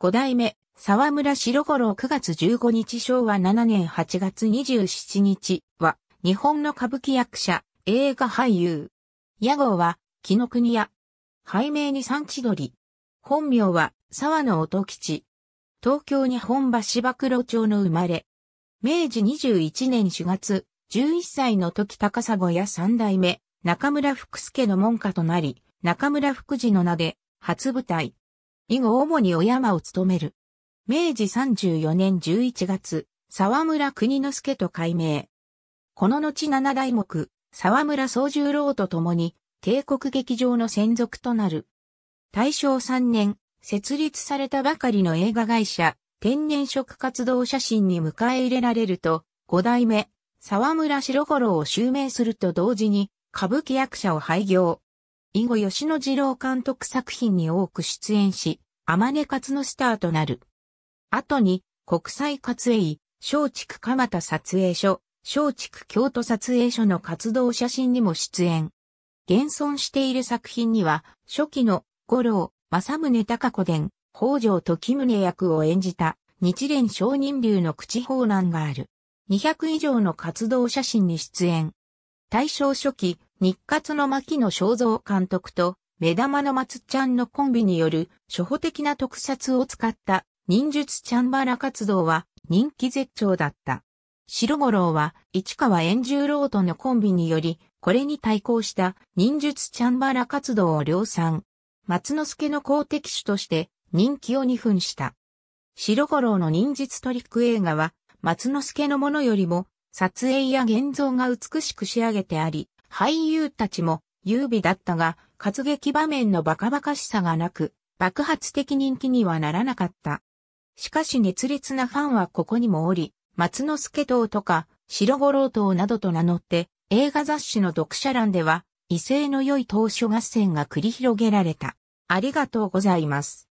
五代目、沢村白五郎9月15日昭和7年8月27日は、日本の歌舞伎役者、映画俳優。屋号は、木の国屋。拝名に三地鳥。本名は、沢野音吉。東京日本橋馬黒町の生まれ。明治21年4月、11歳の時高砂屋三代目、中村福助の門下となり、中村福治の名で、初舞台、以後主にお山を務める。明治34年11月、沢村国之助と改名。この後七代目、沢村総十郎と共に、帝国劇場の専属となる。大正3年、設立されたばかりの映画会社、天然色活動写真に迎え入れられると、五代目、沢村白五郎を襲名すると同時に、歌舞伎役者を廃業。以後吉野次郎監督作品に多く出演し、天音活のスターとなる。後に、国際活営、松竹蒲田撮影所、松竹京都撮影所の活動写真にも出演。現存している作品には、初期の五郎、正宗高子伝、北条時宗役を演じた日蓮商人流の口放難がある。200以上の活動写真に出演。大正初期、日活の牧野正造監督と、目玉の松ちゃんのコンビによる、初歩的な特撮を使った、忍術チャンバラ活動は、人気絶頂だった。白五郎は、市川炎十郎とのコンビにより、これに対抗した、忍術チャンバラ活動を量産。松之助の好敵手として、人気を二分した。白五郎の忍術トリック映画は、松之助のものよりも、撮影や現像が美しく仕上げてあり、俳優たちも優美だったが、活劇場面のバカバカしさがなく、爆発的人気にはならなかった。しかし熱烈なファンはここにもおり、松之助党とか、白五郎党などと名乗って、映画雑誌の読者欄では、威勢の良い投初合戦が繰り広げられた。ありがとうございます。